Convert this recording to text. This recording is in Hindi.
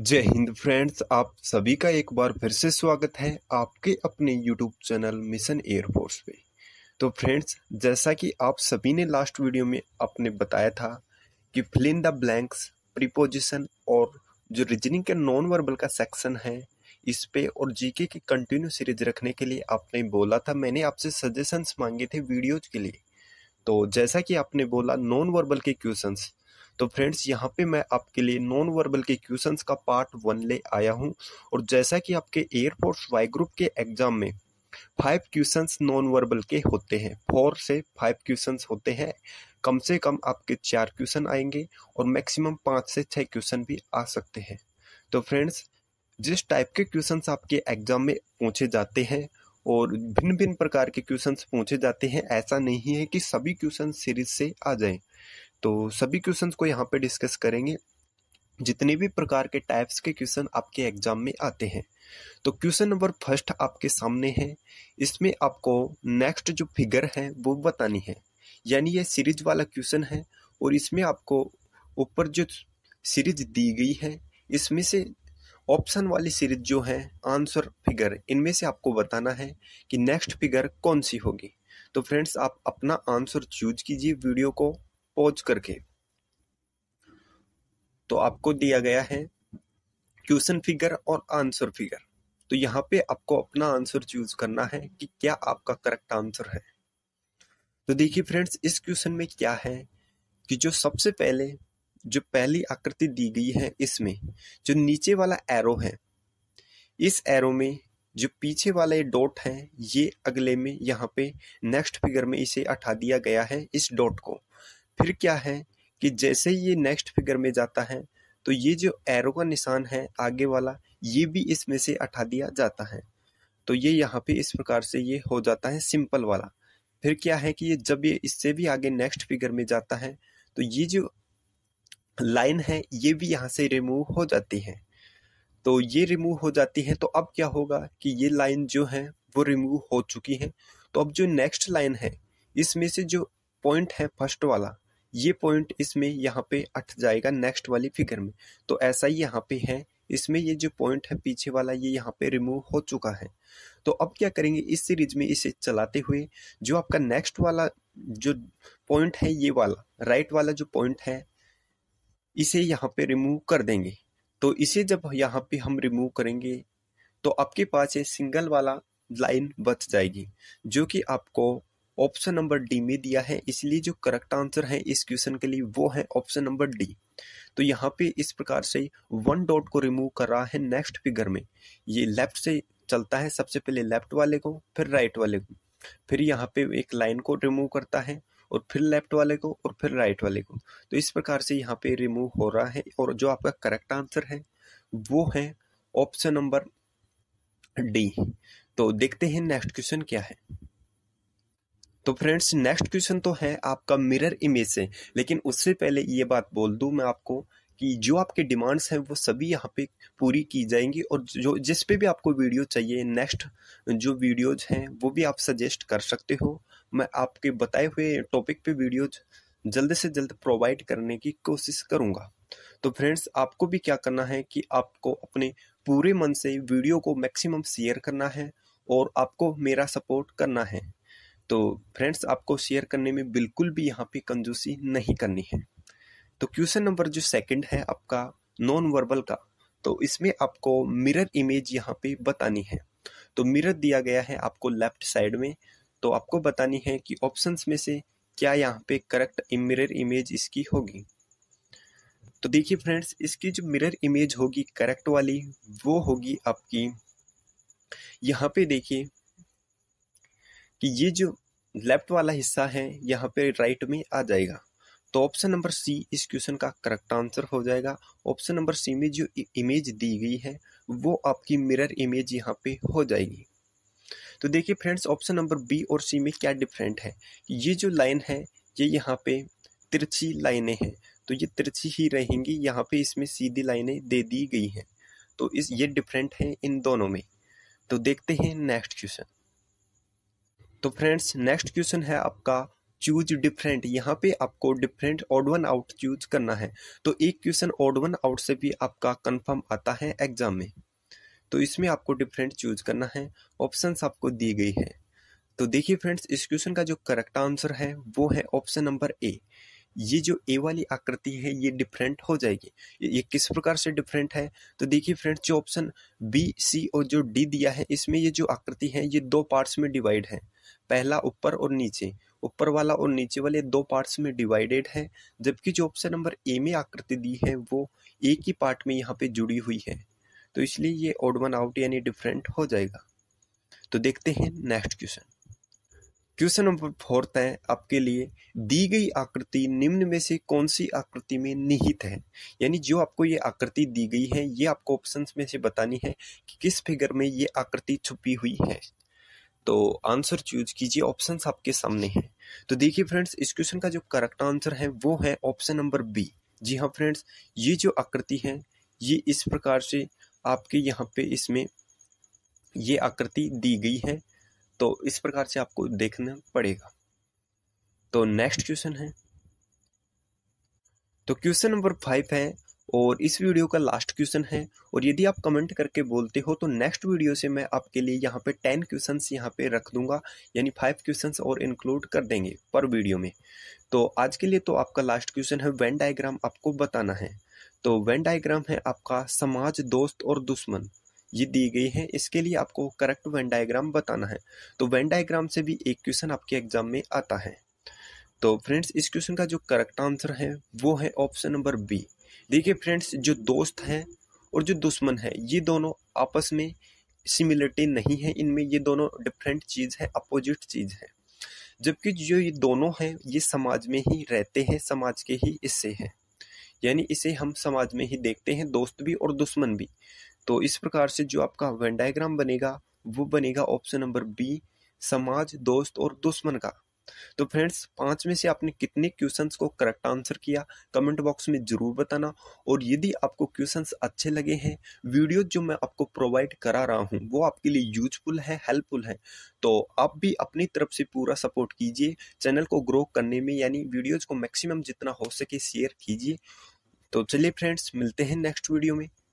जय हिंद फ्रेंड्स आप सभी का एक बार फिर से स्वागत है आपके अपने यूट्यूब चैनल मिशन एयरफोर्स पे तो फ्रेंड्स जैसा कि आप सभी ने लास्ट वीडियो में आपने बताया था कि फिलिन द ब्लैंक्स प्रीपोजिशन और जो रीजनिंग के नॉन वर्बल का सेक्शन है इस पे और जीके की कंटिन्यू सीरीज रखने के लिए आपने बोला था मैंने आपसे सजेशंस मांगे थे वीडियोज के लिए तो जैसा कि आपने बोला नॉन वर्बल के क्वेश्चंस तो फ्रेंड्स यहाँ पे मैं आपके लिए नॉन वर्बल के क्वेश्चन का पार्ट वन ले आया हूँ और जैसा कि आपके एयरफोर्स वाई ग्रुप के एग्जाम में फाइव क्वेश्चन नॉन वर्बल के होते हैं फोर से फाइव क्वेश्चन होते हैं कम से कम आपके चार क्वेश्चन आएंगे और मैक्सिमम पाँच से छः क्वेश्चन भी आ सकते हैं तो फ्रेंड्स जिस टाइप के क्वेश्चन आपके एग्जाम में पूछे जाते हैं और भिन्न भिन्न प्रकार के क्वेश्चन पूछे जाते हैं ऐसा नहीं है कि सभी क्वेश्चन सीरीज से आ जाएं तो सभी क्वेश्चंस को यहाँ पे डिस्कस करेंगे जितने भी प्रकार के टाइप्स के क्वेश्चन आपके एग्जाम में आते हैं तो क्वेश्चन नंबर फर्स्ट आपके सामने है इसमें आपको नेक्स्ट जो फिगर है वो बतानी है यानी ये सीरीज वाला क्वेश्चन है और इसमें आपको ऊपर जो सीरीज दी गई है इसमें से ऑप्शन वाली सीरीज जो है आंसर फिगर इनमें से आपको बताना है कि नेक्स्ट फिगर कौन सी होगी तो फ्रेंड्स आप अपना आंसर चूज कीजिए वीडियो को पहुंच करके तो आपको दिया गया है क्वेश्चन फिगर और आंसर फिगर तो यहाँ पे आपको अपना आंसर चूज करना है कि क्या आपका करेक्ट आंसर है तो देखिए फ्रेंड्स इस क्वेश्चन में क्या है कि जो सबसे पहले जो पहली आकृति दी गई है इसमें जो नीचे वाला एरो है इस एरो में जो पीछे वाले डॉट है ये अगले में यहाँ पे नेक्स्ट फिगर में इसे हटा दिया गया है इस डॉट को फिर क्या है कि जैसे ये नेक्स्ट फिगर में जाता है तो ये जो एरो का निशान है आगे वाला ये भी इसमें से हटा दिया जाता है तो ये यहाँ पे इस प्रकार से ये हो जाता है सिंपल वाला फिर क्या है कि ये जब ये इससे भी आगे नेक्स्ट फिगर में जाता है तो ये जो लाइन है ये भी यहाँ से रिमूव हो जाती है तो ये रिमूव हो जाती है तो अब क्या होगा कि ये लाइन जो है वो रिमूव हो चुकी है तो अब जो नेक्स्ट लाइन है इसमें से जो पॉइंट है फर्स्ट वाला ये पॉइंट इसमें यहाँ पे अट जाएगा नेक्स्ट वाली फिगर में तो ऐसा ही यहाँ पे है इसमें ये जो पॉइंट है पीछे वाला ये यहाँ पे रिमूव हो चुका है तो अब क्या करेंगे इस सीरीज में इसे चलाते हुए जो आपका नेक्स्ट वाला जो पॉइंट है ये वाला राइट वाला जो पॉइंट है इसे यहाँ पे रिमूव कर देंगे तो इसे जब यहाँ पे हम रिमूव करेंगे तो आपके पास ये सिंगल वाला लाइन बच जाएगी जो कि आपको ऑप्शन नंबर डी में दिया है इसलिए जो करेक्ट आंसर है इस क्वेश्चन के लिए वो है ऑप्शन नंबर डी तो यहाँ पे इस प्रकार से वन डॉट को रिमूव कर रहा है नेक्स्ट फिगर में ये लेफ्ट से चलता है सबसे पहले लेफ्ट वाले को फिर राइट वाले को फिर यहाँ पे एक लाइन को रिमूव करता है और फिर लेफ्ट वाले को और फिर राइट वाले को तो इस प्रकार से यहाँ पे रिमूव हो रहा है और जो आपका करेक्ट आंसर है वो है ऑप्शन नंबर डी तो देखते हैं नेक्स्ट क्वेश्चन क्या है तो फ्रेंड्स नेक्स्ट क्वेश्चन तो है आपका मिरर इमेज से लेकिन उससे पहले ये बात बोल दूँ मैं आपको कि जो आपके डिमांड्स हैं वो सभी यहाँ पे पूरी की जाएंगी और जो जिस पे भी आपको वीडियो चाहिए नेक्स्ट जो वीडियोज हैं वो भी आप सजेस्ट कर सकते हो मैं आपके बताए हुए टॉपिक पे वीडियोज जल्द से जल्द प्रोवाइड करने की कोशिश करूँगा तो फ्रेंड्स आपको भी क्या करना है कि आपको अपने पूरे मन से वीडियो को मैक्सिमम शेयर करना है और आपको मेरा सपोर्ट करना है तो फ्रेंड्स आपको शेयर करने में बिल्कुल भी यहाँ पे कंजूसी नहीं करनी है तो क्वेश्चन नंबर जो सेकंड है आपका नॉन वर्बल का तो इसमें आपको मिरर इमेज यहाँ पे बतानी है तो मिरर दिया गया है आपको लेफ्ट साइड में तो आपको बतानी है कि ऑप्शंस में से क्या यहाँ पे करेक्ट मिरर इमेज इसकी होगी तो देखिए फ्रेंड्स इसकी जो मिरर इमेज होगी करेक्ट वाली वो होगी आपकी यहाँ पे देखिए कि ये जो लेफ्ट वाला हिस्सा है यहाँ पे राइट में आ जाएगा तो ऑप्शन नंबर सी इस क्वेश्चन का करेक्ट आंसर हो जाएगा ऑप्शन नंबर सी में जो इमेज दी गई है वो आपकी मिरर इमेज यहाँ पे हो जाएगी तो देखिए फ्रेंड्स ऑप्शन नंबर बी और सी में क्या डिफरेंट है ये जो लाइन है ये यहाँ पे तिरछी लाइनें हैं तो ये तिरछी ही रहेंगी यहाँ पे इसमें सीधी लाइनें दे दी गई हैं तो इस ये डिफरेंट है इन दोनों में तो देखते हैं नेक्स्ट क्वेश्चन तो फ्रेंड्स नेक्स्ट क्वेश्चन है आपका चूज डिफरेंट यहाँ पे आपको different odd one out choose करना है तो एक क्वेश्चन ऑड वन आउट से भी आपका कंफर्म आता है एग्जाम में तो इसमें आपको डिफरेंट चूज करना है ऑप्शंस आपको दी गई है तो देखिए फ्रेंड्स इस क्वेश्चन का जो करेक्ट आंसर है वो है ऑप्शन नंबर ए ये जो ए वाली आकृति है ये डिफरेंट हो जाएगी ये किस प्रकार से डिफरेंट है तो देखिए फ्रेंड्स जो ऑप्शन बी सी और जो डी दिया है इसमें ये जो आकृति है ये दो पार्ट्स में डिवाइड है पहला ऊपर और नीचे ऊपर वाला और नीचे वाले दो पार्ट्स में डिवाइडेड है जबकि जो ऑप्शन नंबर ए में आकृति दी है वो एक ही पार्ट में यहाँ पे जुड़ी हुई है तो इसलिए ये ओड वन आउट यानी डिफरेंट हो जाएगा तो देखते हैं next question question number fourth है आपके लिए दी गई आकृति निम्न में से कौन सी आकृति में निहित है यानी जो आपको ये आकृति दी गई है ये आपको ऑप्शंस में से बतानी है कि किस फिगर में ये आकृति छुपी हुई है तो आंसर चूज कीजिए ऑप्शंस आपके सामने हैं तो देखिए फ्रेंड्स इस क्वेश्चन का जो करेक्ट आंसर है वो है ऑप्शन नंबर बी जी हाँ फ्रेंड्स ये जो आकृति है ये इस प्रकार से आपके यहाँ पे इसमें ये आकृति दी गई है तो इस प्रकार से आपको देखना पड़ेगा तो नेक्स्ट क्वेश्चन है तो क्वेश्चन नंबर फाइव है और इस वीडियो का लास्ट क्वेश्चन है और यदि आप कमेंट करके बोलते हो तो नेक्स्ट वीडियो से मैं आपके लिए यहाँ पे टेन क्वेश्चंस यहाँ पे रख दूंगा यानी फाइव क्वेश्चंस और इंक्लूड कर देंगे पर वीडियो में तो आज के लिए तो आपका लास्ट क्वेश्चन है वेन डायग्राम आपको बताना है तो वेन डायग्राम है आपका समाज दोस्त और दुश्मन ये दी गई है इसके लिए आपको करेक्ट वेन डायग्राम बताना है तो वेन डायग्राम से भी एक क्वेश्चन आपके एग्जाम में आता है तो फ्रेंड्स इस क्वेश्चन का जो करेक्ट आंसर है वो है ऑप्शन नंबर बी देखिए फ्रेंड्स जो दोस्त है और जो दुश्मन है ये दोनों आपस में सिमिलरिटी नहीं है इनमें ये दोनों डिफरेंट चीज़ है अपोजिट चीज़ है जबकि जो ये दोनों हैं ये समाज में ही रहते हैं समाज के ही हिस्से हैं यानी इसे हम समाज में ही देखते हैं दोस्त भी और दुश्मन भी तो इस प्रकार से जो आपका वेन डायग्राम बनेगा वो बनेगा ऑप्शन नंबर बी समाज दोस्त और दुश्मन का तो फ्रेंड्स पांच में से आपने कितने क्वेश्चंस को करेक्ट आंसर किया कमेंट बॉक्स में जरूर बताना और यदि आपको क्वेश्चंस अच्छे लगे हैं वीडियो जो मैं आपको प्रोवाइड करा रहा हूं वो आपके लिए यूजफुल है हेल्पफुल है तो आप भी अपनी तरफ से पूरा सपोर्ट कीजिए चैनल को ग्रो करने में यानी वीडियोज को मैक्सिमम जितना हो सके शेयर कीजिए तो चलिए फ्रेंड्स मिलते हैं नेक्स्ट वीडियो में